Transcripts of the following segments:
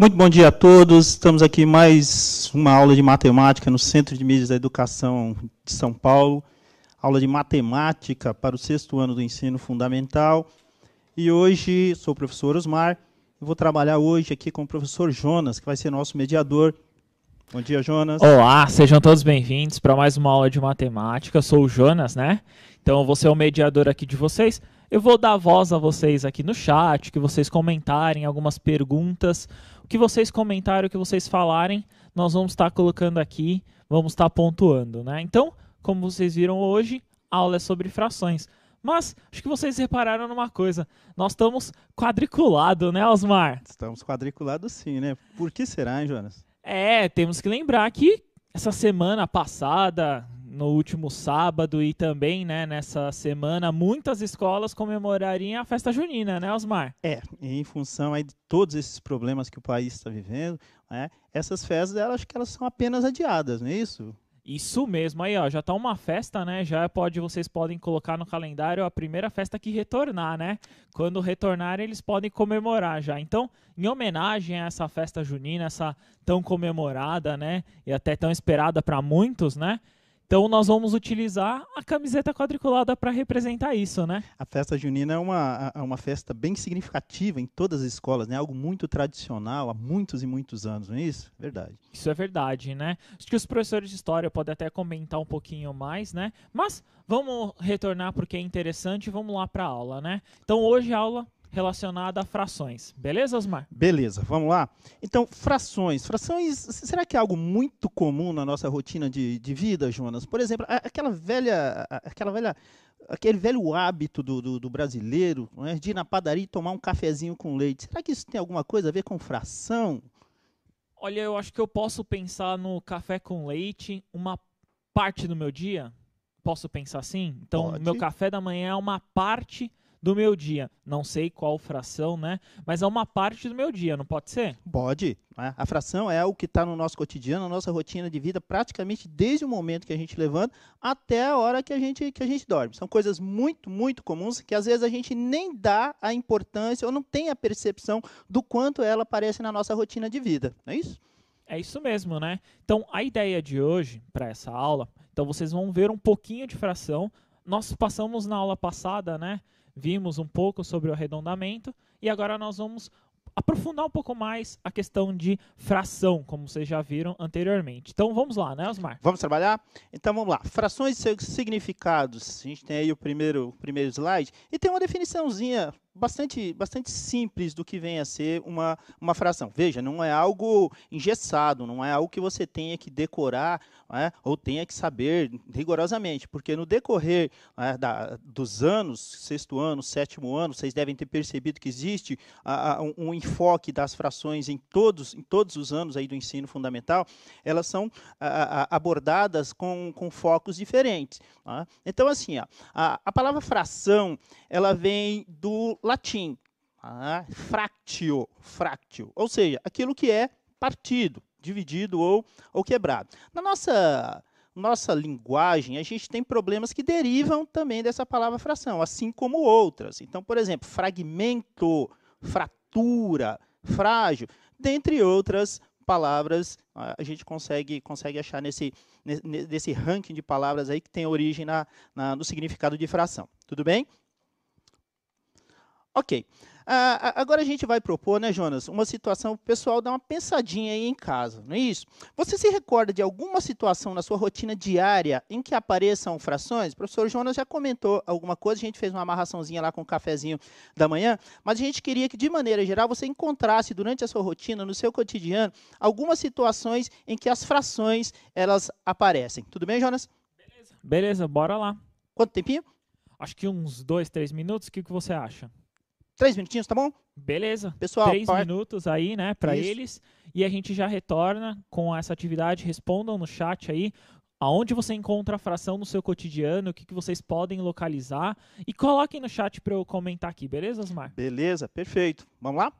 Muito bom dia a todos. Estamos aqui mais uma aula de matemática no Centro de Mídias da Educação de São Paulo. Aula de matemática para o sexto ano do ensino fundamental. E hoje sou o professor Osmar. Eu vou trabalhar hoje aqui com o professor Jonas, que vai ser nosso mediador. Bom dia, Jonas. Olá, sejam todos bem-vindos para mais uma aula de matemática. Eu sou o Jonas, né? Então eu vou ser o mediador aqui de vocês. Eu vou dar voz a vocês aqui no chat, que vocês comentarem algumas perguntas o que vocês comentarem, o que vocês falarem, nós vamos estar colocando aqui, vamos estar pontuando, né? Então, como vocês viram hoje, a aula é sobre frações. Mas acho que vocês repararam numa coisa. Nós estamos quadriculados, né, Osmar? Estamos quadriculados sim, né? Por que será, hein, Jonas? É, temos que lembrar que essa semana passada, no último sábado e também né, nessa semana, muitas escolas comemorariam a festa junina, né, Osmar? É, em função aí de todos esses problemas que o país está vivendo, né, essas festas, elas, acho que elas são apenas adiadas, não é isso? Isso mesmo, aí ó, já tá uma festa, né? Já pode, vocês podem colocar no calendário a primeira festa que retornar, né? Quando retornar, eles podem comemorar já. Então, em homenagem a essa festa junina, essa tão comemorada, né? E até tão esperada para muitos, né? Então nós vamos utilizar a camiseta quadriculada para representar isso, né? A festa junina é uma, uma festa bem significativa em todas as escolas, né? Algo muito tradicional há muitos e muitos anos, não é isso? Verdade. Isso é verdade, né? Acho que os professores de história podem até comentar um pouquinho mais, né? Mas vamos retornar porque é interessante, e vamos lá para a aula, né? Então hoje a aula relacionada a frações. Beleza, Osmar? Beleza, vamos lá. Então, frações. Frações, será que é algo muito comum na nossa rotina de, de vida, Jonas? Por exemplo, aquela velha, aquela velha aquele velho hábito do, do, do brasileiro né, de ir na padaria e tomar um cafezinho com leite. Será que isso tem alguma coisa a ver com fração? Olha, eu acho que eu posso pensar no café com leite uma parte do meu dia. Posso pensar assim? Então, Pode. meu café da manhã é uma parte do meu dia. Não sei qual fração, né? Mas é uma parte do meu dia, não pode ser? Pode. Né? A fração é o que está no nosso cotidiano, na nossa rotina de vida, praticamente desde o momento que a gente levanta até a hora que a gente, que a gente dorme. São coisas muito, muito comuns que às vezes a gente nem dá a importância ou não tem a percepção do quanto ela aparece na nossa rotina de vida. Não é isso? É isso mesmo, né? Então, a ideia de hoje, para essa aula, então vocês vão ver um pouquinho de fração. Nós passamos na aula passada, né? Vimos um pouco sobre o arredondamento e agora nós vamos aprofundar um pouco mais a questão de fração, como vocês já viram anteriormente. Então vamos lá, né, Osmar? Vamos trabalhar? Então vamos lá. Frações e seus significados. A gente tem aí o primeiro, o primeiro slide e tem uma definiçãozinha bastante, bastante simples do que vem a ser uma, uma fração. Veja, não é algo engessado, não é algo que você tenha que decorar né, ou tenha que saber rigorosamente, porque no decorrer né, da, dos anos, sexto ano, sétimo ano, vocês devem ter percebido que existe a, a, um, um, enfoque das frações em todos, em todos os anos aí do ensino fundamental, elas são a, abordadas com, com focos diferentes. Né. Então, assim, ó, a, a palavra fração ela vem do latim, ah, fractio, fractio, ou seja, aquilo que é partido, dividido ou, ou quebrado. Na nossa nossa linguagem, a gente tem problemas que derivam também dessa palavra fração, assim como outras. Então, por exemplo, fragmento, fratura, frágil, dentre outras palavras a gente consegue, consegue achar nesse, nesse ranking de palavras aí que tem origem na, na no significado de fração. Tudo bem? Ok. Ah, agora a gente vai propor, né, Jonas, uma situação para o pessoal dar uma pensadinha aí em casa, não é isso? Você se recorda de alguma situação na sua rotina diária em que apareçam frações? O professor Jonas já comentou alguma coisa, a gente fez uma amarraçãozinha lá com o cafezinho da manhã, mas a gente queria que, de maneira geral, você encontrasse durante a sua rotina, no seu cotidiano, algumas situações em que as frações elas aparecem. Tudo bem, Jonas? Beleza, Beleza bora lá. Quanto tempinho? Acho que uns dois, três minutos. O que, que você acha? Três minutinhos, tá bom? Beleza. Pessoal, três minutos aí, né, para eles. E a gente já retorna com essa atividade. Respondam no chat aí aonde você encontra a fração no seu cotidiano, o que, que vocês podem localizar. E coloquem no chat para eu comentar aqui, beleza, Osmar? Beleza, perfeito. Vamos lá?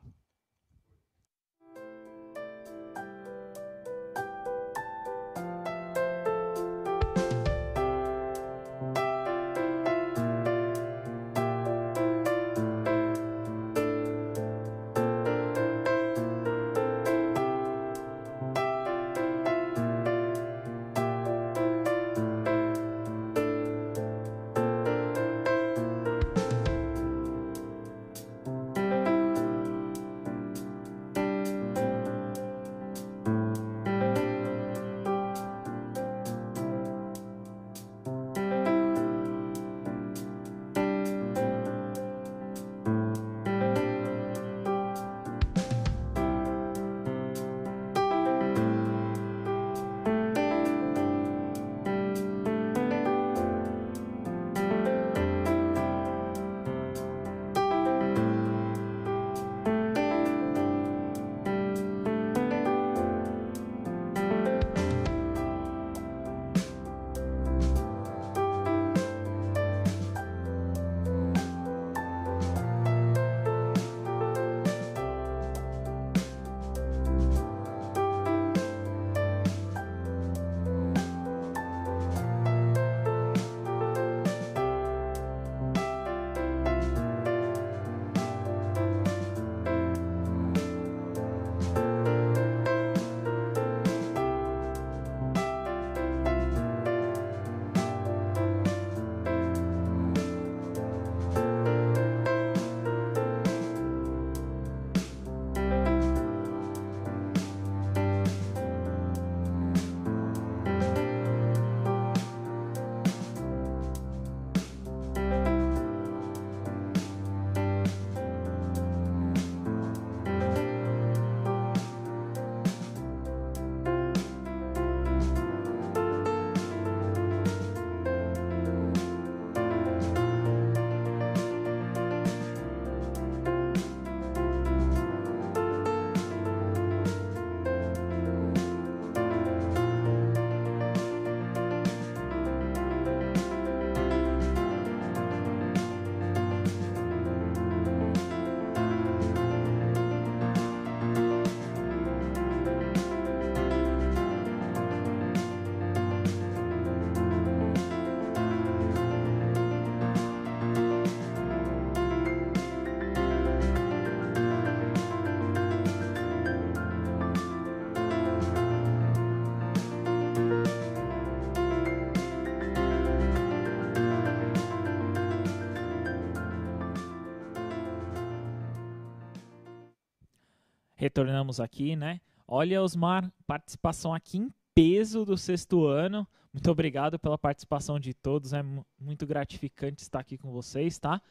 retornamos aqui, né? Olha, Osmar, participação aqui em peso do sexto ano. Muito obrigado pela participação de todos. É muito gratificante estar aqui com vocês, tá?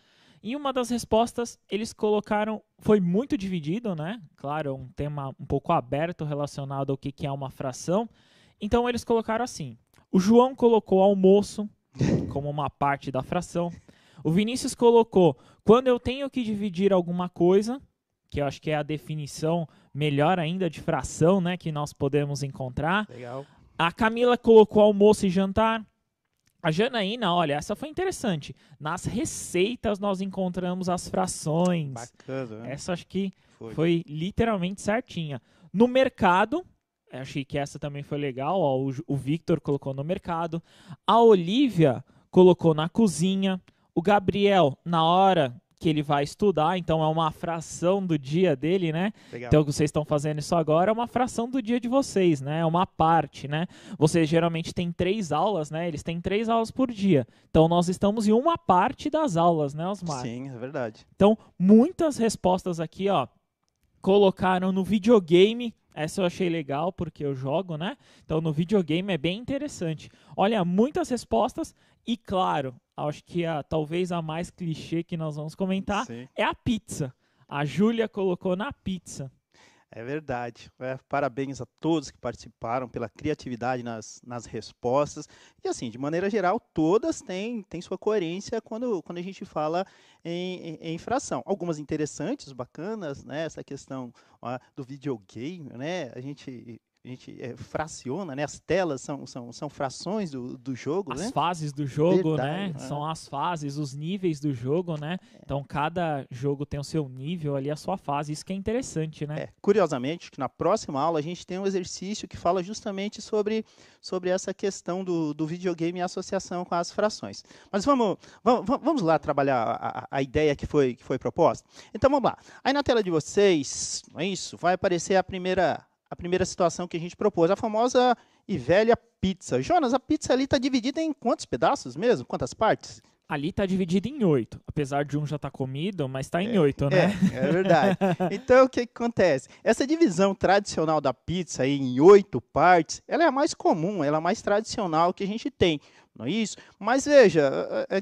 E uma das respostas eles colocaram foi muito dividido, né? Claro, é um tema um pouco aberto relacionado ao que, que é uma fração. Então eles colocaram assim: o João colocou almoço como uma parte da fração. O Vinícius colocou quando eu tenho que dividir alguma coisa que eu acho que é a definição melhor ainda de fração, né, que nós podemos encontrar. Legal. A Camila colocou almoço e jantar. A Janaína, olha, essa foi interessante. Nas receitas nós encontramos as frações. Bacana. Né? Essa acho que foi. foi literalmente certinha. No mercado, achei que essa também foi legal. Ó, o, o Victor colocou no mercado. A Olivia colocou na cozinha. O Gabriel, na hora que ele vai estudar, então é uma fração do dia dele, né? Legal. Então vocês estão fazendo isso agora é uma fração do dia de vocês, né? É uma parte, né? Vocês geralmente têm três aulas, né? Eles têm três aulas por dia. Então nós estamos em uma parte das aulas, né, Osmar? Sim, é verdade. Então muitas respostas aqui, ó, colocaram no videogame essa eu achei legal porque eu jogo, né? Então no videogame é bem interessante. Olha, muitas respostas e claro, acho que a, talvez a mais clichê que nós vamos comentar Sim. é a pizza. A Júlia colocou na pizza. É verdade. É, parabéns a todos que participaram pela criatividade nas, nas respostas. E assim, de maneira geral, todas têm, têm sua coerência quando, quando a gente fala em, em, em fração. Algumas interessantes, bacanas, né? Essa questão ó, do videogame, né? A gente a gente é, fraciona, né? As telas são, são, são frações do, do jogo, as né? fases do jogo, né? Verdade, né? É. São as fases, os níveis do jogo, né? É. Então cada jogo tem o seu nível ali, a sua fase. Isso que é interessante, né? É, curiosamente, que na próxima aula a gente tem um exercício que fala justamente sobre, sobre essa questão do, do videogame e associação com as frações. Mas vamos, vamos, vamos lá trabalhar a, a ideia que foi, que foi proposta. Então vamos lá. Aí na tela de vocês, é isso, vai aparecer a primeira a primeira situação que a gente propôs, a famosa e velha pizza. Jonas, a pizza ali está dividida em quantos pedaços mesmo? Quantas partes? Ali está dividida em oito, apesar de um já estar tá comido, mas está em é, oito, né? É, é verdade. então, o que, acontece? Essa divisão tradicional da pizza aí, em oito partes, ela é a mais comum, ela é a mais tradicional que a gente tem, não é isso? Mas veja,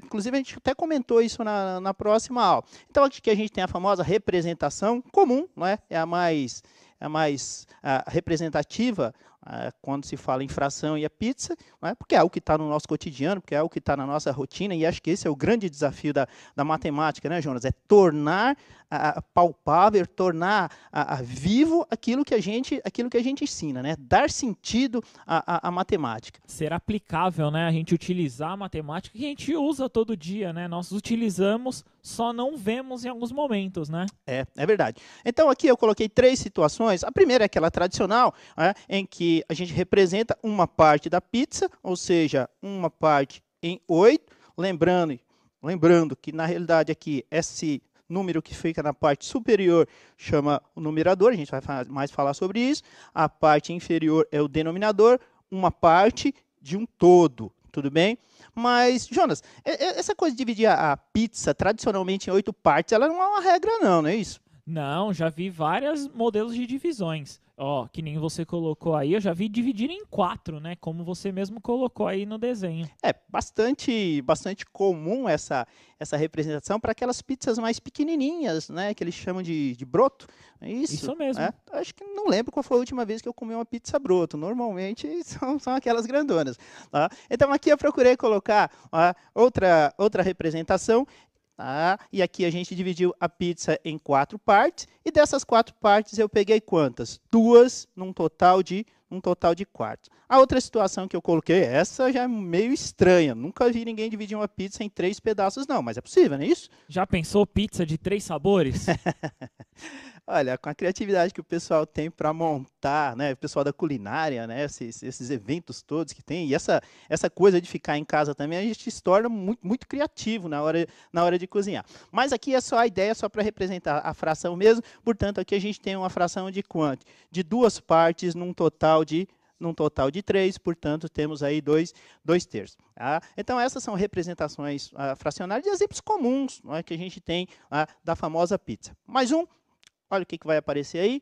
inclusive a gente até comentou isso na, na próxima aula. Então, aqui que a gente tem a famosa representação comum, não é? É a mais é mais ah, representativa, ah, quando se fala em fração e a pizza, não é? porque é algo que está no nosso cotidiano, porque é algo que está na nossa rotina, e acho que esse é o grande desafio da, da matemática, né, Jonas? É tornar a, palpável, tornar a, a, vivo aquilo que a gente, aquilo que a gente ensina, né? Dar sentido à, à, matemática. Ser aplicável, né? A gente utilizar a matemática que a gente usa todo dia, né? Nós utilizamos, só não vemos em alguns momentos, né? É, é verdade. Então aqui eu coloquei três situações. A primeira é aquela tradicional, né? em que a gente representa uma parte da pizza, ou seja, uma parte em 8. Lembrando, lembrando que na realidade aqui esse número que fica na parte superior chama o numerador, a gente vai mais falar sobre isso. A parte inferior é o denominador, uma parte de um todo, tudo bem? Mas, Jonas, essa coisa de dividir a pizza tradicionalmente em oito partes, ela não é uma regra não, não é isso? Não, já vi várias modelos de divisões. Ó, que nem você colocou aí, eu já vi dividir em quatro, né? Como você mesmo colocou aí no desenho. É bastante, bastante comum essa, essa representação para aquelas pizzas mais pequenininhas, né? Que eles chamam de, de broto. É isso, Isso mesmo. Né? Acho que não lembro qual foi a última vez que eu comi uma pizza broto. Normalmente são, são aquelas grandonas. Tá? Então aqui eu procurei colocar ó, outra, outra representação Tá? E aqui a gente dividiu a pizza em quatro partes. E dessas quatro partes eu peguei quantas? Duas, num total de um total de quatro. A outra situação que eu coloquei, essa já é meio estranha. Nunca vi ninguém dividir uma pizza em três pedaços, não. Mas é possível, não é isso? Já pensou pizza de três sabores? Olha, com a criatividade que o pessoal tem para montar, né? O pessoal da culinária, né? Esses, esses, eventos todos que tem. E essa, essa coisa de ficar em casa também, a gente se torna muito, muito criativo na hora, na hora de cozinhar. Mas aqui é só a ideia, só para representar a fração mesmo. Portanto, aqui a gente tem uma fração de quanto? De duas partes num total de num total de três, portanto, temos aí dois, dois terços. Tá? Então, essas são representações ah, fracionárias de exemplos comuns é, que a gente tem ah, da famosa pizza. Mais um Olha o que, que vai aparecer aí.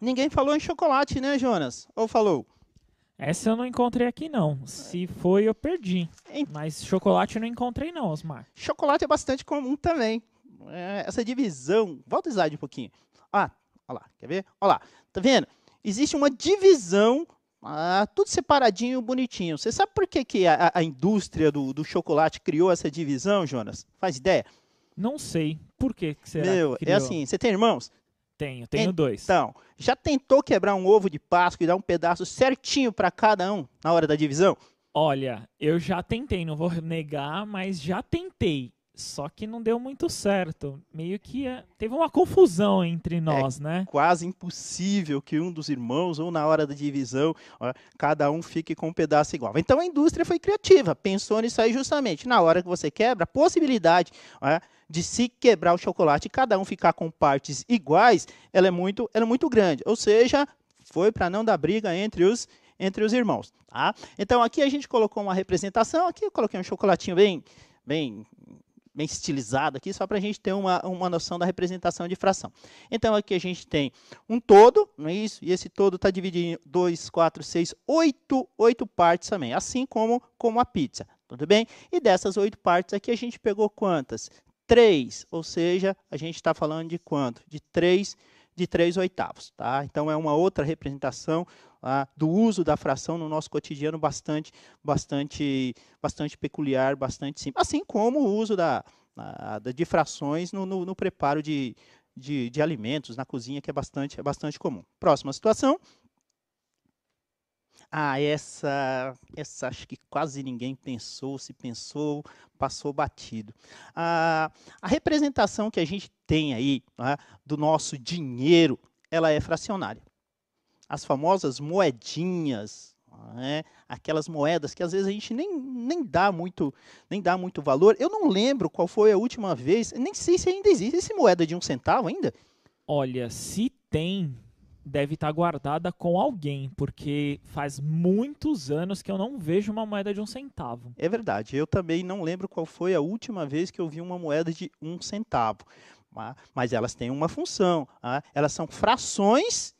Ninguém falou em chocolate, né, Jonas? Ou falou? Essa eu não encontrei aqui, não. Se foi, eu perdi. Mas chocolate eu não encontrei, não, Osmar. Chocolate é bastante comum também. É, essa divisão. Volta o slide um pouquinho. Ah, olha lá, quer ver? Olha lá, tá vendo? Existe uma divisão, ah, tudo separadinho, bonitinho. Você sabe por que, que a, a indústria do, do chocolate criou essa divisão, Jonas? Faz ideia? Não sei. Por que, que será? Meu, que é assim, você tem irmãos? Tenho, tenho dois. Então, já tentou quebrar um ovo de Páscoa e dar um pedaço certinho para cada um na hora da divisão? Olha, eu já tentei, não vou negar, mas já tentei. Só que não deu muito certo. Meio que eh, teve uma confusão entre é nós, é né? Quase impossível que um dos irmãos, ou na hora da divisão, cada um fique com um pedaço igual. Então a indústria foi criativa, pensou nisso aí justamente. Na hora que você quebra, a possibilidade de se quebrar o chocolate e cada um ficar com partes iguais, ela é muito, ela é muito grande. Ou seja, foi para não dar briga entre os entre os irmãos, tá? Então aqui a gente colocou uma representação, aqui eu coloquei um chocolatinho bem bem bem estilizado aqui, só para a gente ter uma, uma noção da representação de fração. Então, aqui a gente tem um todo, não é isso? E esse todo está dividido em 2, 4, 6, 8, 8 partes também, assim como, como a pizza, tudo bem? E dessas oito partes aqui, a gente pegou quantas? 3, ou seja, a gente está falando de quanto? De 3 de 3 oitavos. Tá? Então, é uma outra representação ah, do uso da fração no nosso cotidiano bastante, bastante, bastante peculiar, bastante simples. Assim como o uso da, a, de frações no, no, no preparo de, de, de, alimentos, na cozinha, que é bastante, é bastante comum. Próxima situação. Ah, essa, essa acho que quase ninguém pensou, se pensou, passou batido. Ah, a representação que a gente tem aí né, do nosso dinheiro, ela é fracionária. As famosas moedinhas, né, aquelas moedas que às vezes a gente nem, nem, dá muito, nem dá muito valor. Eu não lembro qual foi a última vez, nem sei se ainda existe. Existe moeda de um centavo ainda? Olha, se tem, deve estar tá guardada com alguém, porque faz muitos anos que eu não vejo uma moeda de um centavo. É verdade, eu também não lembro qual foi a última vez que eu vi uma moeda de um centavo. Tá? Mas elas têm uma função, tá? elas são frações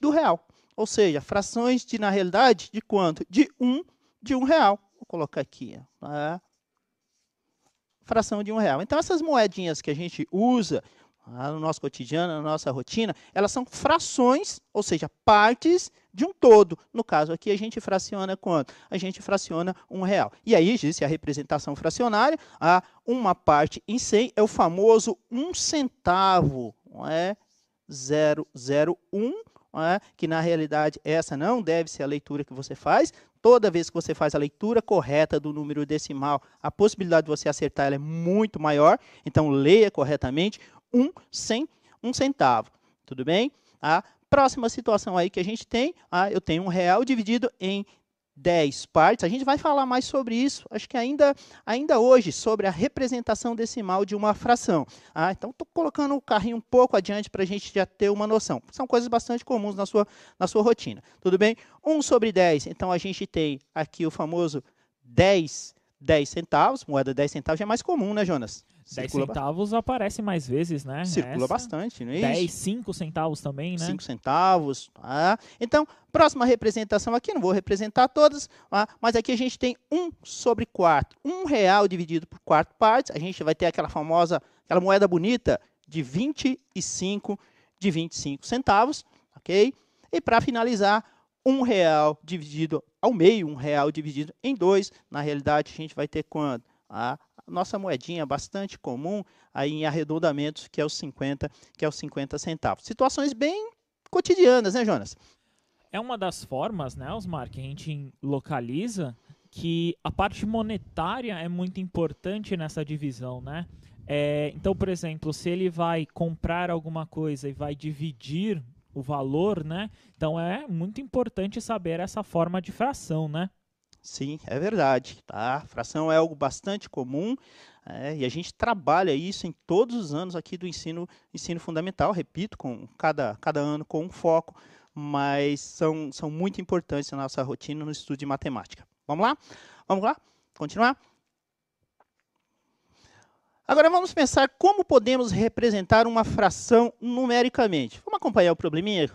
do real. Ou seja, frações de, na realidade, de quanto? De um, de um real. Vou colocar aqui. Fração de um real. Então, essas moedinhas que a gente usa ah, no nosso cotidiano, na nossa rotina, elas são frações, ou seja, partes de um todo. No caso aqui, a gente fraciona quanto? A gente fraciona um real. E aí existe a representação fracionária, a uma parte em 100 é o famoso um centavo, não é? 001, é? que na realidade essa não deve ser a leitura que você faz. Toda vez que você faz a leitura correta do número decimal, a possibilidade de você acertar é muito maior. Então leia corretamente um, sem um centavo. Tudo bem? A próxima situação aí que a gente tem, ah, eu tenho um real dividido em 10 partes. A gente vai falar mais sobre isso, acho que ainda, ainda hoje, sobre a representação decimal de uma fração. Ah, então, estou colocando o carrinho um pouco adiante para a gente já ter uma noção. São coisas bastante comuns na sua, na sua rotina. Tudo bem? 1 sobre 10, então a gente tem aqui o famoso 10 10 centavos, moeda 10 centavos já é mais comum, né, Jonas? Circula 10 centavos ba... aparece mais vezes, né? Circula Essa. bastante, não é 10, 5 centavos também, né? 5 centavos. Ah. Então, próxima representação aqui, não vou representar todas, tá? mas aqui a gente tem 1 sobre 4. 1 real dividido por 4 partes, a gente vai ter aquela famosa, aquela moeda bonita de 25, de 25 centavos, ok? E para finalizar, 1 real dividido ao meio, um real dividido em dois, na realidade a gente vai ter quanto? A nossa moedinha bastante comum aí em arredondamentos, que é os 50, que é os 50 centavos. Situações bem cotidianas, né, Jonas? É uma das formas, né, Osmar, que a gente localiza que a parte monetária é muito importante nessa divisão, né? É, então, por exemplo, se ele vai comprar alguma coisa e vai dividir o valor, né? Então é muito importante saber essa forma de fração, né? Sim, é verdade. Tá? Fração é algo bastante comum é, e a gente trabalha isso em todos os anos aqui do ensino, ensino fundamental, repito, com cada, cada ano com um foco, mas são, são muito importantes na nossa rotina no estudo de matemática. Vamos lá? Vamos lá? Continuar? Agora vamos pensar como podemos representar uma fração numericamente. Vamos acompanhar o probleminha?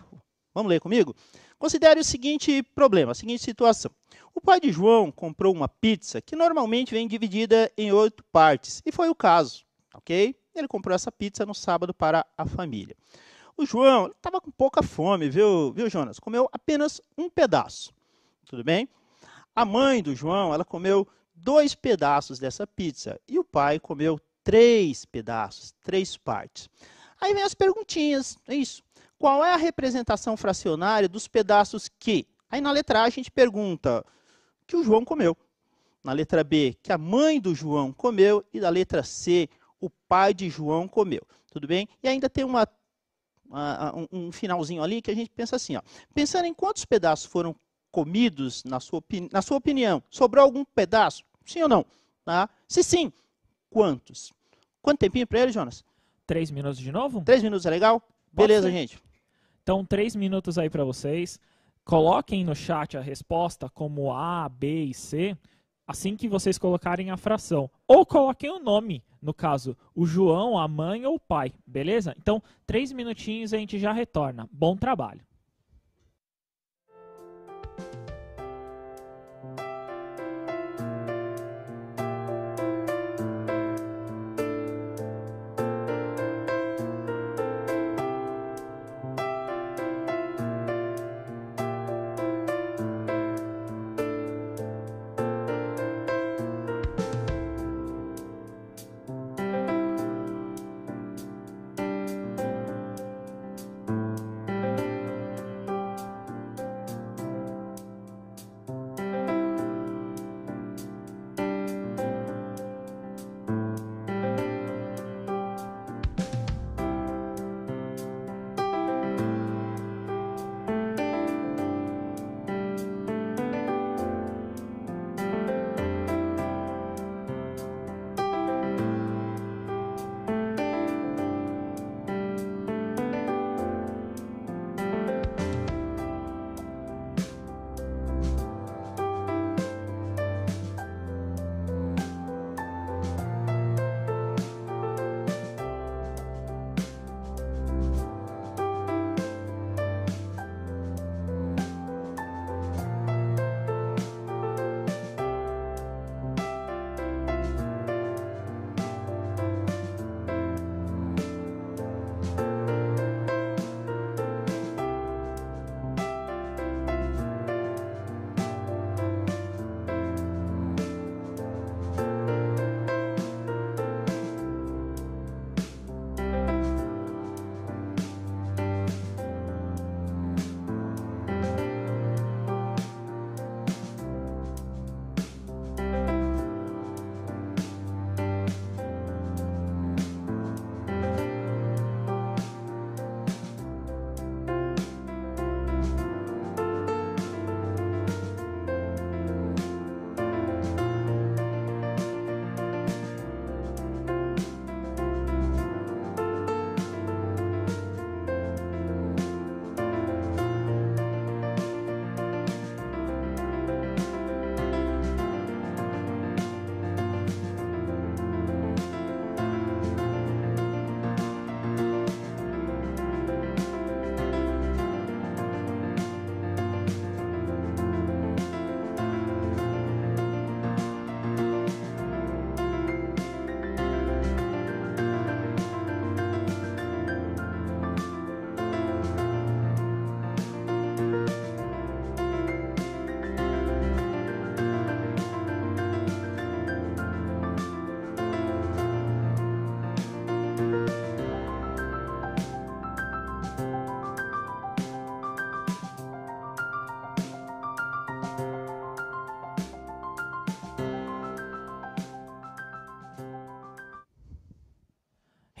Vamos ler comigo? Considere o seguinte problema, a seguinte situação. O pai de João comprou uma pizza que normalmente vem dividida em oito partes, e foi o caso, ok? Ele comprou essa pizza no sábado para a família. O João estava com pouca fome, viu, viu, Jonas? Comeu apenas um pedaço, tudo bem? A mãe do João, ela comeu dois pedaços dessa pizza e o pai comeu três pedaços, três partes. Aí vem as perguntinhas, é isso. Qual é a representação fracionária dos pedaços que? Aí na letra A a gente pergunta que o João comeu. Na letra B, que a mãe do João comeu. E na letra C, o pai de João comeu. Tudo bem? E ainda tem uma, uma um finalzinho ali que a gente pensa assim: ó. pensando em quantos pedaços foram comidos, na sua, na sua opinião, sobrou algum pedaço? Sim ou não? Tá? Se sim, quantos? Quanto tempinho para ele, Jonas? Três minutos de novo? Três minutos é legal? Pode Beleza, ser. gente. Então, três minutos aí para vocês. Coloquem no chat a resposta como A, B e C, assim que vocês colocarem a fração. Ou coloquem o nome, no caso, o João, a mãe ou o pai, beleza? Então, três minutinhos e a gente já retorna. Bom trabalho.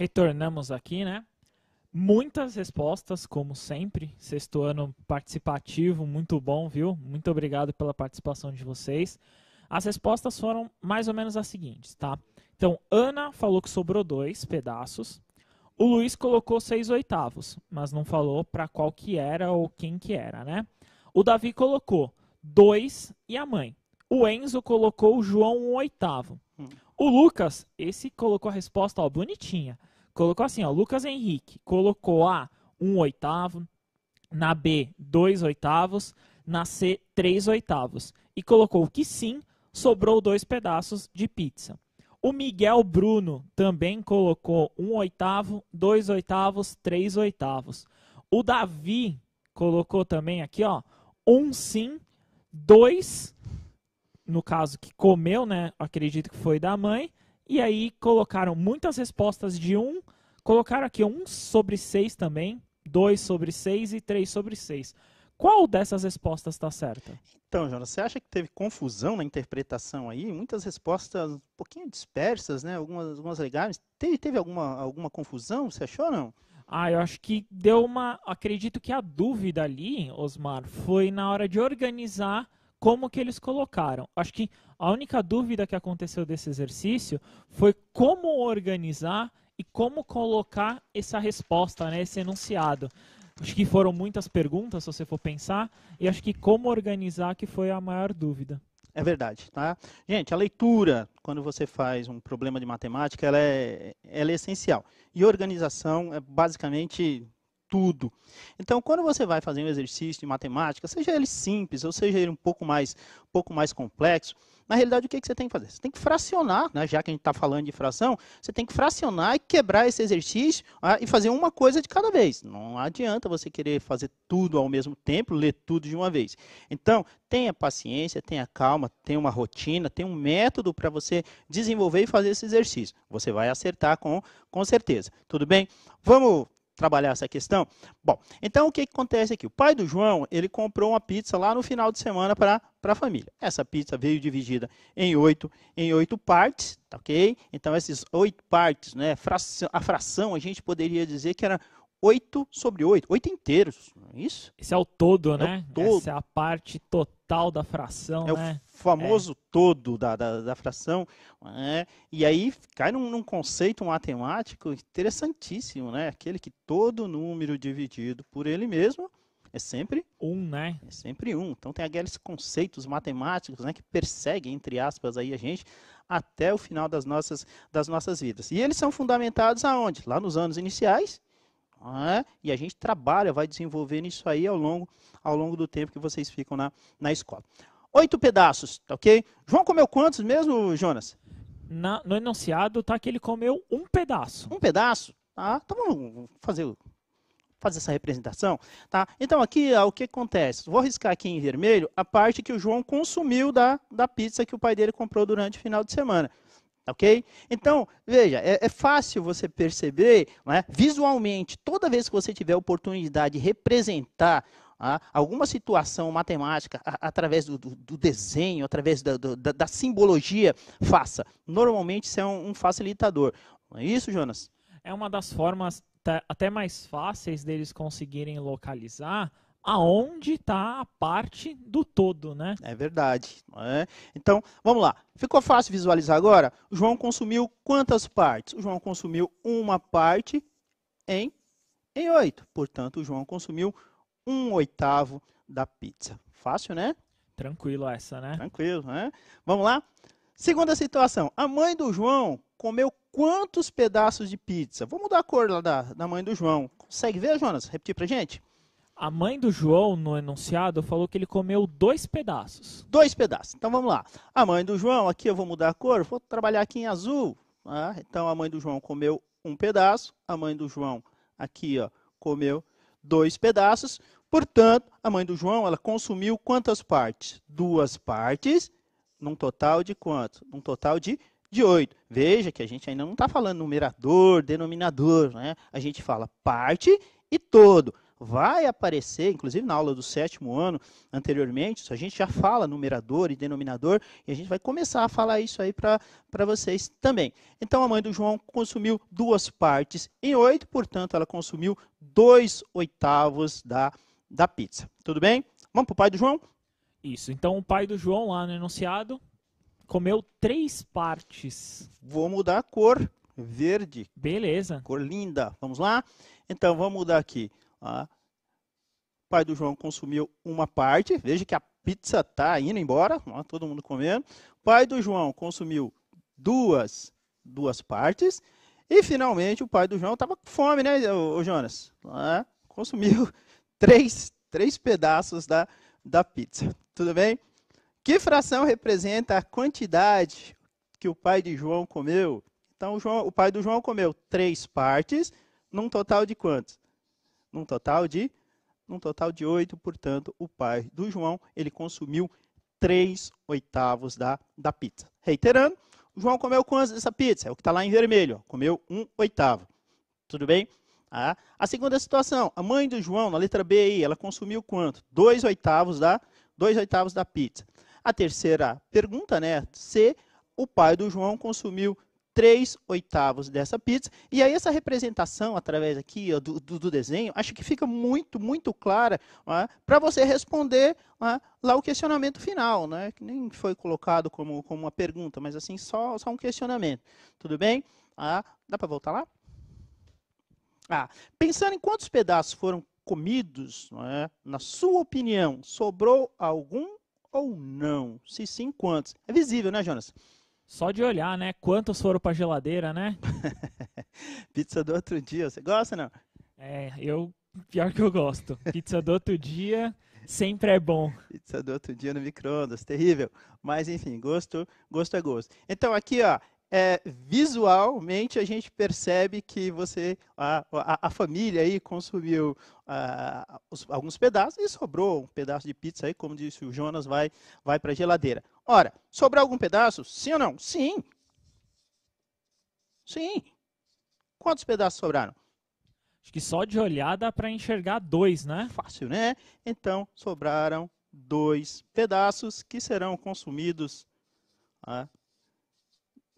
Retornamos aqui, né? Muitas respostas, como sempre. Sexto ano participativo, muito bom, viu? Muito obrigado pela participação de vocês. As respostas foram mais ou menos as seguintes, tá? Então, Ana falou que sobrou dois pedaços. O Luiz colocou seis oitavos, mas não falou para qual que era ou quem que era, né? O Davi colocou dois e a mãe. O Enzo colocou o João um oitavo. O Lucas, esse colocou a resposta ó, bonitinha. Colocou assim, ó, Lucas Henrique colocou A, um oitavo, na B, dois oitavos, na C, três oitavos. E colocou que sim, sobrou dois pedaços de pizza. O Miguel Bruno também colocou um oitavo, dois oitavos, três oitavos. O Davi colocou também aqui, ó, um sim, dois no caso, que comeu, né? Acredito que foi da mãe. E aí colocaram muitas respostas de um. Colocaram aqui um sobre seis também, dois sobre seis e três sobre seis. Qual dessas respostas está certa? Então, Jonas, você acha que teve confusão na interpretação aí? Muitas respostas um pouquinho dispersas, né? Algumas, algumas legais. Teve, teve alguma, alguma confusão, você achou não? Ah, eu acho que deu uma. Acredito que a dúvida ali, Osmar, foi na hora de organizar como que eles colocaram. Acho que a única dúvida que aconteceu desse exercício foi como organizar e como colocar essa resposta, né, esse enunciado. Acho que foram muitas perguntas, se você for pensar, e acho que como organizar que foi a maior dúvida. É verdade, tá? Gente, a leitura, quando você faz um problema de matemática, ela é, ela é essencial. E organização é basicamente tudo. Então, quando você vai fazer um exercício de matemática, seja ele simples ou seja ele um pouco mais, um pouco mais complexo, na realidade, o que, é que você tem que fazer? Você tem que fracionar, né? já que a gente está falando de fração, você tem que fracionar e quebrar esse exercício ah, e fazer uma coisa de cada vez. Não adianta você querer fazer tudo ao mesmo tempo, ler tudo de uma vez. Então, tenha paciência, tenha calma, tenha uma rotina, tenha um método para você desenvolver e fazer esse exercício. Você vai acertar com, com certeza. Tudo bem? Vamos trabalhar essa questão? Bom, então o que, que acontece aqui? O pai do João, ele comprou uma pizza lá no final de semana para a família. Essa pizza veio dividida em oito, em oito partes, tá ok? Então, essas oito partes, né, a fração, a gente poderia dizer que era 8 sobre 8. 8 inteiros, é isso? Esse é o todo, é né? O todo. Essa é a parte total da fração, é né? O famoso é. todo da, da, da fração. Né? E aí cai num, num, conceito matemático interessantíssimo, né? Aquele que todo número dividido por ele mesmo é sempre um, né? É sempre um. Então tem aqueles conceitos matemáticos, né, que perseguem entre aspas aí a gente até o final das nossas das nossas vidas. E eles são fundamentados aonde? Lá nos anos iniciais e a gente trabalha, vai desenvolvendo isso aí ao longo, ao longo do tempo que vocês ficam na, na escola. Oito pedaços, tá ok? João comeu quantos mesmo, Jonas? Na, no enunciado tá que ele comeu um pedaço. Um pedaço? Tá, então tá vamos fazer fazer essa representação, tá? Então aqui ó, o que acontece? Vou riscar aqui em vermelho a parte que o João consumiu da, da pizza que o pai dele comprou durante o final de semana. Ok? Então, veja, é, é fácil você perceber né, visualmente, toda vez que você tiver oportunidade de representar ah, alguma situação matemática a, através do, do, do, desenho, através da, do, da, da, simbologia, faça. Normalmente isso é um, um, facilitador. Não é isso, Jonas? É uma das formas até mais fáceis deles conseguirem localizar aonde está a parte do todo, né? É verdade. É. Então, vamos lá. Ficou fácil visualizar agora? O João consumiu quantas partes? O João consumiu uma parte em, em oito. Portanto, o João consumiu um oitavo da pizza. Fácil, né? Tranquilo essa, né? Tranquilo, né? Vamos lá? Segunda situação. A mãe do João comeu quantos pedaços de pizza? Vou mudar a cor lá da, da mãe do João. Consegue ver, Jonas? Repetir pra gente? A mãe do João, no enunciado, falou que ele comeu dois pedaços. Dois pedaços. Então vamos lá. A mãe do João, aqui eu vou mudar a cor, vou trabalhar aqui em azul. Ah, então a mãe do João comeu um pedaço. A mãe do João, aqui, ó, comeu dois pedaços. Portanto, a mãe do João, ela consumiu quantas partes? Duas partes, num total de quanto? Num total de de 8. Veja que a gente ainda não está falando numerador, denominador, né? A gente fala parte e todo vai aparecer, inclusive na aula do sétimo ano anteriormente, a gente já fala numerador e denominador, e a gente vai começar a falar isso aí para vocês também. Então a mãe do João consumiu duas partes em oito, portanto ela consumiu dois oitavos da, da pizza. Tudo bem? Vamos para o pai do João? Isso, então o pai do João lá no enunciado comeu três partes. Vou mudar a cor verde. Beleza. Cor linda. Vamos lá? Então, vamos mudar aqui o ah, pai do João consumiu uma parte. Veja que a pizza está indo embora, ó, todo mundo comendo. O pai do João consumiu duas, duas partes. E finalmente o pai do João estava com fome, né, ô, Jonas? Ah, consumiu três, três pedaços da, da pizza. Tudo bem? Que fração representa a quantidade que o pai de João comeu? Então, o, João, o pai do João comeu três partes, num total de quantos? num total de num total de oito, portanto, o pai do João, ele consumiu três oitavos da, da pizza. Reiterando, o João comeu quantas dessa pizza? É o que está lá em vermelho, ó, comeu um oitavo. Tudo bem? Ah, a segunda situação, a mãe do João, na letra B, aí, ela consumiu quanto? Dois oitavos da, dois oitavos da pizza. A terceira pergunta, né, é se o pai do João consumiu 3 oitavos dessa pizza. E aí essa representação, através aqui ó, do, do, do, desenho, acho que fica muito, muito clara é? para você responder é? lá o questionamento final, né? que nem foi colocado como, como uma pergunta, mas assim, só, só um questionamento. Tudo bem? Ah, dá para voltar lá? Ah, pensando em quantos pedaços foram comidos, é? na sua opinião, sobrou algum ou não? Se sim, quantos? É visível, né, Jonas? Só de olhar, né? Quantos foram para geladeira, né? pizza do outro dia, você gosta não? É, eu. Pior que eu gosto. Pizza do outro dia sempre é bom. Pizza do outro dia no micro-ondas, terrível. Mas enfim, gosto, gosto é gosto. Então aqui, ó, é, visualmente a gente percebe que você, a, a, a família aí consumiu a, os, alguns pedaços e sobrou um pedaço de pizza aí, como disse o Jonas, vai, vai para a geladeira. Ora, sobrou algum pedaço? Sim ou não? Sim. Sim. Quantos pedaços sobraram? Acho que só de olhar dá para enxergar dois, né? Fácil, né? Então, sobraram dois pedaços que serão consumidos ah,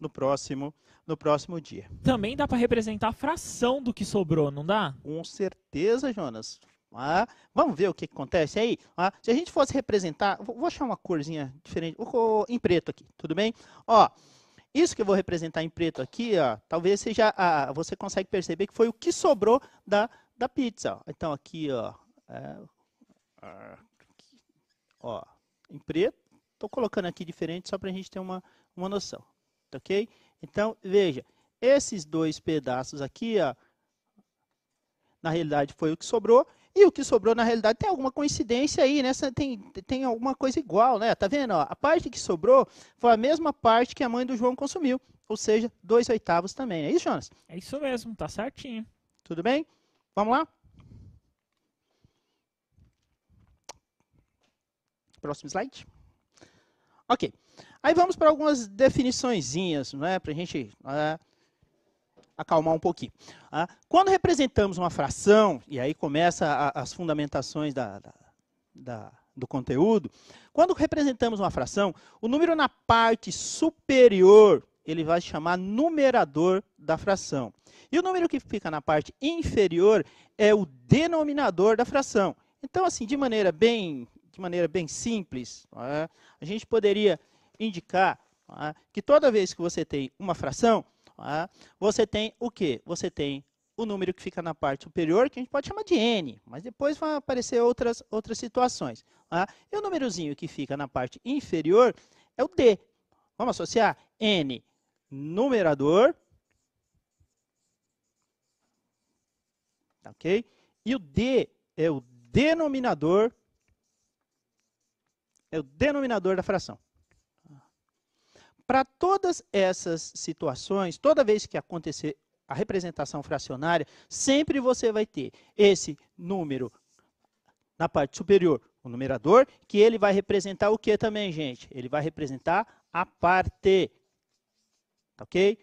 no próximo, no próximo dia. Também dá para representar a fração do que sobrou, não dá? Com certeza, Jonas. Ah, vamos ver o que, que acontece aí. Ah, se a gente fosse representar, vou, achar uma corzinha diferente, vou, em preto aqui, tudo bem? Ó, isso que eu vou representar em preto aqui, ó, talvez seja, ah, você consegue perceber que foi o que sobrou da, da pizza. Ó. Então aqui, ó, é, é ó, em preto, estou colocando aqui diferente só para a gente ter uma, uma noção ok? Então, veja, esses dois pedaços aqui, ó, na realidade foi o que sobrou, e o que sobrou, na realidade, tem alguma coincidência aí, né? Tem, tem alguma coisa igual, né? Tá vendo? Ó, a parte que sobrou foi a mesma parte que a mãe do João consumiu. Ou seja, dois oitavos também. É isso, Jonas? É isso mesmo, tá certinho. Tudo bem? Vamos lá? Próximo slide. Ok. Aí vamos para algumas definiçõezinhas, né, para a gente né, acalmar um pouquinho. Tá? quando representamos uma fração, e aí começa as fundamentações da, da, da, do conteúdo, quando representamos uma fração, o número na parte superior ele vai chamar numerador da fração. E o número que fica na parte inferior é o denominador da fração. Então, assim, de maneira bem, de maneira bem simples, né, a gente poderia indicar ah, que toda vez que você tem uma fração, ah, você tem o quê? Você tem o número que fica na parte superior, que a gente pode chamar de n, mas depois vão aparecer outras, outras situações. Ah. e o númerozinho que fica na parte inferior é o d. Vamos associar n numerador, tá ok? E o d é o denominador, é o denominador da fração. Para todas essas situações, toda vez que acontecer a representação fracionária, sempre você vai ter esse número na parte superior, o numerador, que ele vai representar o que também, gente? Ele vai representar a parte. Tá ok?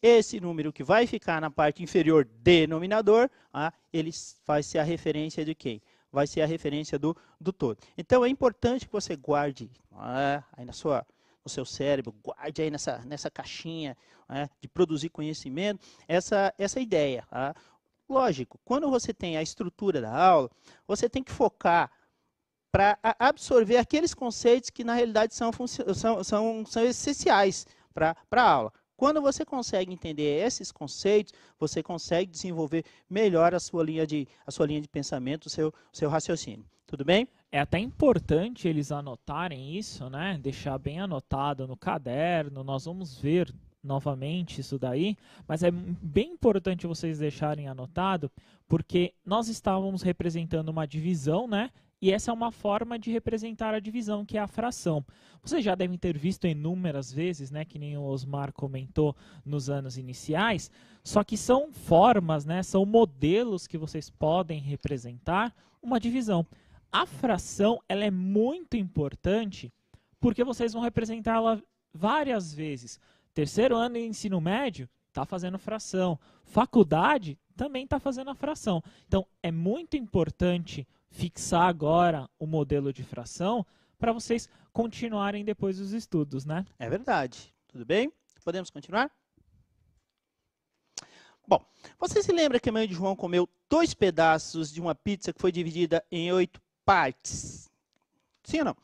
Esse número que vai ficar na parte inferior denominador, ah, ele vai ser a referência de quem? Vai ser a referência do, do todo. Então é importante que você guarde ah, aí na sua o seu cérebro, guarde aí nessa, nessa caixinha né, de produzir conhecimento, essa, essa ideia. Tá? Lógico, quando você tem a estrutura da aula, você tem que focar para absorver aqueles conceitos que na realidade são, são, são, são essenciais para a aula. Quando você consegue entender esses conceitos, você consegue desenvolver melhor a sua linha de, a sua linha de pensamento, o seu, o seu raciocínio. Tudo bem? é até importante eles anotarem isso, né? Deixar bem anotado no caderno. Nós vamos ver novamente isso daí, mas é bem importante vocês deixarem anotado, porque nós estávamos representando uma divisão, né? E essa é uma forma de representar a divisão, que é a fração. Vocês já devem ter visto inúmeras vezes, né, que nem o Osmar comentou nos anos iniciais, só que são formas, né, são modelos que vocês podem representar uma divisão. A fração ela é muito importante porque vocês vão representá-la várias vezes. Terceiro ano de ensino médio está fazendo fração. Faculdade também está fazendo a fração. Então, é muito importante fixar agora o modelo de fração para vocês continuarem depois os estudos, né? É verdade. Tudo bem? Podemos continuar? Bom, você se lembra que a mãe de João comeu dois pedaços de uma pizza que foi dividida em oito partes. Sim ou não?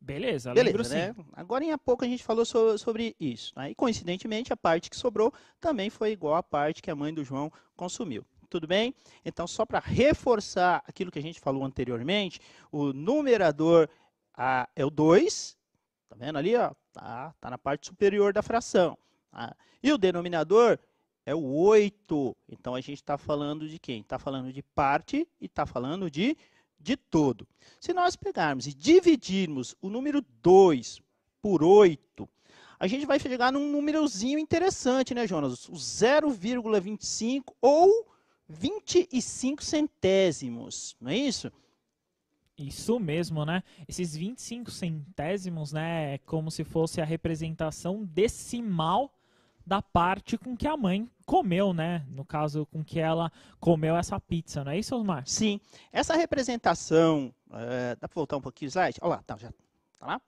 Beleza, Beleza lembro né? sim. Agora em pouco a gente falou so sobre isso. Né? E coincidentemente, a parte que sobrou também foi igual à parte que a mãe do João consumiu. Tudo bem? Então, só para reforçar aquilo que a gente falou anteriormente, o numerador é o 2, tá vendo ali? Ó? Tá, tá na parte superior da fração. Tá? E o denominador é o 8. Então, a gente está falando de quem? Está falando de parte e está falando de de todo. Se nós pegarmos e dividirmos o número 2 por 8, a gente vai chegar num númerozinho interessante, né, Jonas? O 0,25 ou 25 centésimos, não é isso? Isso mesmo, né? Esses 25 centésimos, né, é como se fosse a representação decimal da parte com que a mãe comeu, né? No caso, com que ela comeu essa pizza, não é isso, Osmar? Sim. Essa representação. É, dá para voltar um pouquinho o slide? Olha lá, tá, já. Tá lá?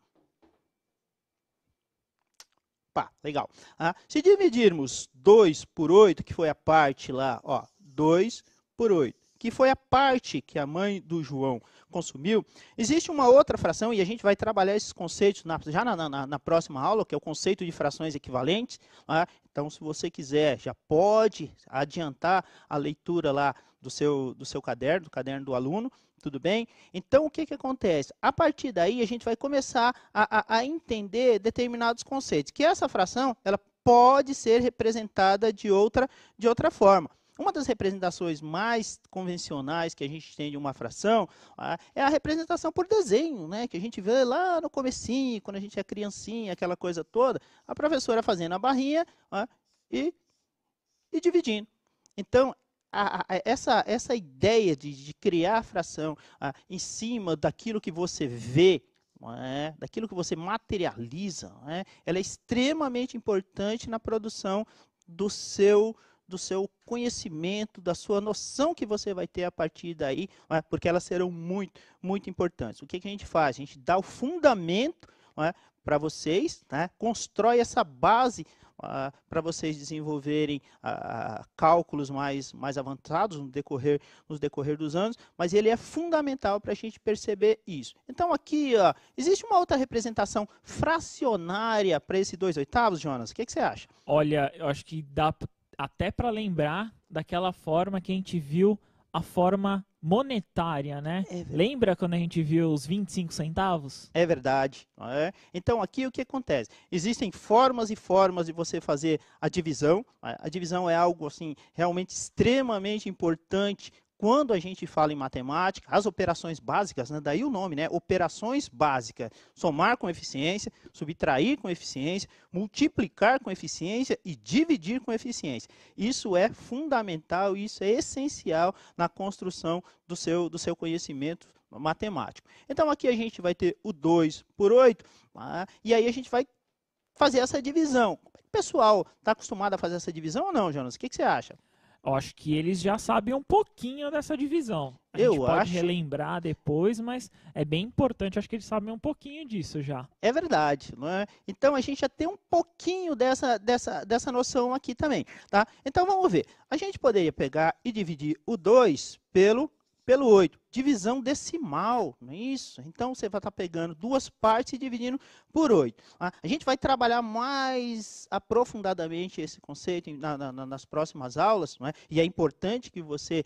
Pá, legal. Ah, se dividirmos 2 por 8, que foi a parte lá, ó, 2 por 8 que foi a parte que a mãe do João consumiu, existe uma outra fração, e a gente vai trabalhar esses conceitos na, já na, na, na, próxima aula, que é o conceito de frações equivalentes. Né? Então, se você quiser, já pode adiantar a leitura lá do seu, do seu caderno, do caderno do aluno, tudo bem? Então, o que, que acontece? A partir daí, a gente vai começar a, a, a entender determinados conceitos, que essa fração ela pode ser representada de outra, de outra forma. Uma das representações mais convencionais que a gente tem de uma fração ah, é a representação por desenho, né? que a gente vê lá no comecinho, quando a gente é criancinha, aquela coisa toda, a professora fazendo a barrinha ah, e, e dividindo. Então, a, a, essa, essa ideia de, de criar a fração ah, em cima daquilo que você vê, é? daquilo que você materializa, é? ela é extremamente importante na produção do seu do seu conhecimento, da sua noção que você vai ter a partir daí, é? porque elas serão muito, muito importantes. O que, que a gente faz? A gente dá o fundamento é, para vocês, né? constrói essa base Uh, ah, para vocês desenvolverem uh, cálculos mais, mais avançados no decorrer, no decorrer dos anos, mas ele é fundamental para a gente perceber isso. Então aqui uh, existe uma outra representação fracionária para esse 2 oitavos, Jonas? O que, que, você acha? Olha, eu acho que dá até para lembrar daquela forma que a gente viu a forma monetária, né? É Lembra quando a gente viu os 25 centavos? É verdade. É? Então, aqui o que acontece? Existem formas e formas de você fazer a divisão. A divisão é algo assim realmente extremamente importante quando a gente fala em matemática, as operações básicas, né, daí o nome, né, operações básicas, somar com eficiência, subtrair com eficiência, multiplicar com eficiência e dividir com eficiência. Isso é fundamental, isso é essencial na construção do seu, do seu conhecimento matemático. Então aqui a gente vai ter o 2 por 8, tá? e aí a gente vai fazer essa divisão. O pessoal está acostumado a fazer essa divisão ou não, Jonas? O que, que você acha? Eu acho que eles já sabem um pouquinho dessa divisão. A eu gente pode acho... relembrar depois, mas é bem importante, acho que eles sabem um pouquinho disso já. É verdade, não é? Então a gente já tem um pouquinho dessa, dessa, dessa noção aqui também, tá? Então vamos ver. A gente poderia pegar e dividir o 2 pelo pelo 8 divisão decimal, não é isso? Então você vai estar tá pegando duas partes e dividindo por oito. Tá? A gente vai trabalhar mais aprofundadamente esse conceito nas próximas aulas, não é? e é importante que você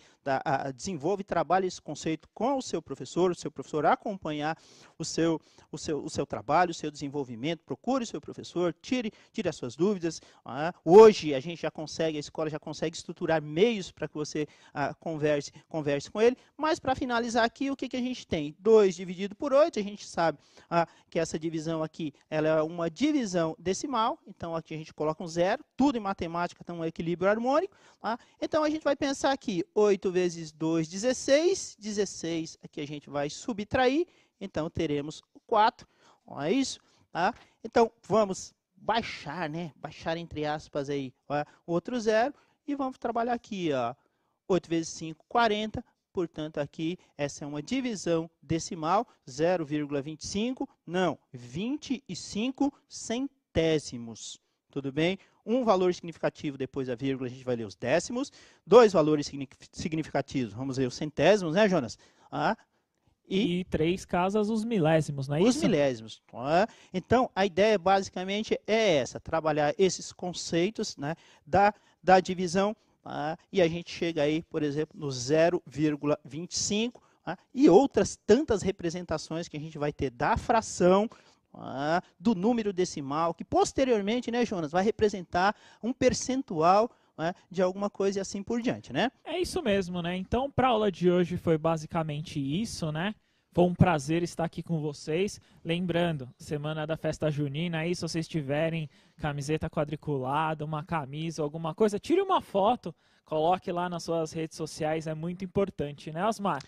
desenvolva e trabalhe esse conceito com o seu professor, o seu professor acompanhar o seu, o seu, o seu trabalho, o seu desenvolvimento, procure o seu professor, tire, tire as suas dúvidas. É? Hoje a gente já consegue, a escola já consegue estruturar meios para que você ah, converse, converse com ele, mas para finalizar, analisar aqui, o que, que a gente tem? 2 dividido por 8, a gente sabe ah, que essa divisão aqui ela é uma divisão decimal, então aqui a gente coloca um zero, tudo em matemática tem um equilíbrio harmônico. Tá? Então a gente vai pensar aqui, 8 vezes 2, 16, 16 aqui a gente vai subtrair, então teremos 4, não é isso? Tá? Então vamos baixar, né? baixar entre aspas aí ó, outro zero, e vamos trabalhar aqui, ó, 8 vezes 5, 40, portanto, aqui essa é uma divisão decimal, 0,25, não, 25 centésimos. Tudo bem? Um valor significativo depois da vírgula, a gente vai ler os décimos. Dois valores significativos, vamos ler os centésimos, né, Jonas? Ah, e, e, três casas os milésimos, não é os isso? Os milésimos. É? Então, a ideia basicamente é essa, trabalhar esses conceitos né, da, da divisão Tá? E a gente chega aí, por exemplo, no 0,25 tá? e outras tantas representações que a gente vai ter da fração tá? do número decimal, que posteriormente, né, Jonas, vai representar um percentual né, de alguma coisa e assim por diante, né? É isso mesmo, né? Então, para a aula de hoje foi basicamente isso, né? Foi um prazer estar aqui com vocês. Lembrando, semana da festa junina aí, se vocês tiverem camiseta quadriculada, uma camisa, alguma coisa, tire uma foto, coloque lá nas suas redes sociais, é muito importante, né, Osmar?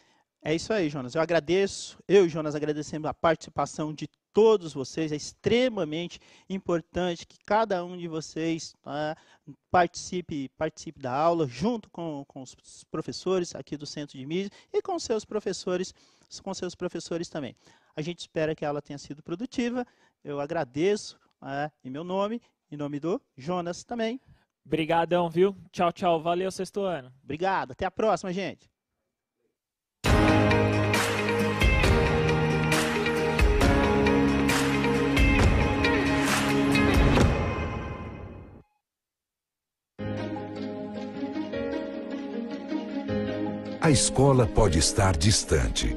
É isso aí, Jonas. Eu agradeço, eu e Jonas agradecemos a participação de todos vocês. É extremamente importante que cada um de vocês tá, participe, participe da aula junto com, com os professores aqui do Centro de Mídia e com seus professores com seus professores também. A gente espera que ela tenha sido produtiva. Eu agradeço é, em meu nome, em nome do Jonas também. Obrigadão, viu? Tchau, tchau. Valeu, sexto ano. Obrigado. Até a próxima, gente. A escola pode estar distante